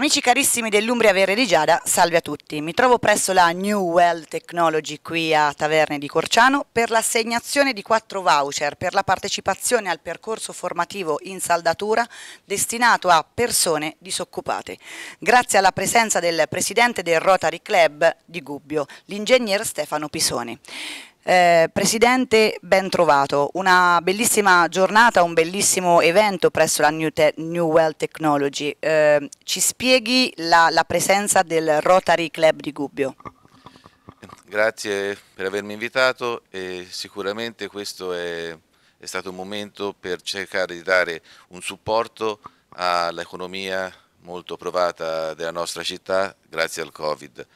Amici carissimi dell'Umbria Verre di Giada, salve a tutti. Mi trovo presso la New Well Technology qui a Taverne di Corciano per l'assegnazione di quattro voucher per la partecipazione al percorso formativo in saldatura destinato a persone disoccupate. Grazie alla presenza del presidente del Rotary Club di Gubbio, l'ingegner Stefano Pisoni. Eh, Presidente, ben trovato. Una bellissima giornata, un bellissimo evento presso la New, Te New Well Technology. Eh, ci spieghi la, la, presenza del Rotary Club di Gubbio. Grazie per avermi invitato e sicuramente questo è, è stato un momento per cercare di dare un supporto all'economia molto provata della nostra città grazie al Covid.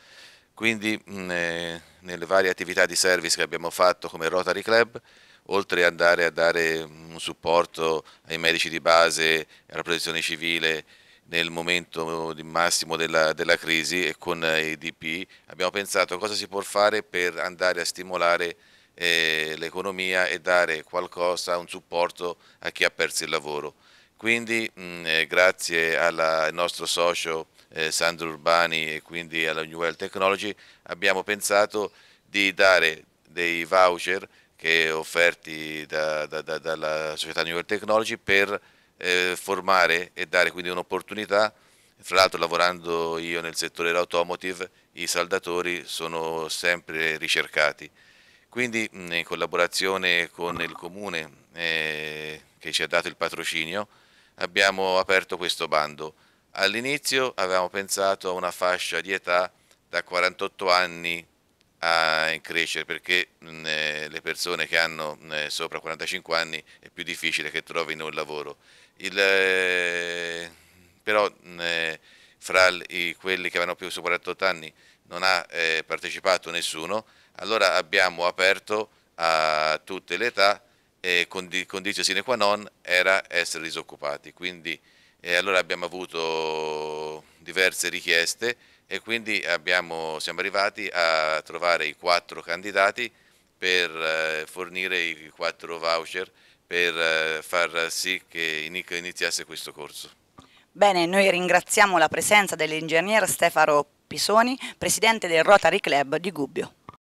Quindi eh, nelle varie attività di service che abbiamo fatto come Rotary Club, oltre ad andare a dare un supporto ai medici di base, alla protezione civile nel momento di massimo della, della crisi e con eh, i DP, abbiamo pensato a cosa si può fare per andare a stimolare eh, l'economia e dare qualcosa, un supporto a chi ha perso il lavoro. Quindi mh, eh, grazie alla, al nostro socio eh, Sandro Urbani e quindi alla New World Technology, abbiamo pensato di dare dei voucher che offerti da, da, da, dalla società New World Technology per eh, formare e dare quindi un'opportunità. Fra l'altro lavorando io nel settore dell'automotive i saldatori sono sempre ricercati. Quindi in collaborazione con il comune eh, che ci ha dato il patrocinio abbiamo aperto questo bando. All'inizio avevamo pensato a una fascia di età da 48 anni in crescere perché mm, eh, le persone che hanno eh, sopra 45 anni è più difficile che trovino un lavoro. Il, eh, però mm, fra quelli che avevano più di 48 anni non ha partecipato nessuno, allora abbiamo aperto a tutte le età e condizio sine qua non era essere disoccupati. Quindi e allora abbiamo avuto diverse richieste e quindi abbiamo, siamo arrivati a trovare i quattro candidati per eh, fornire i quattro voucher per eh, far sì che iniziasse questo corso. Bene, noi ringraziamo la presenza dell'ingegner Stefano Pisoni, presidente del Rotary Club di Gubbio.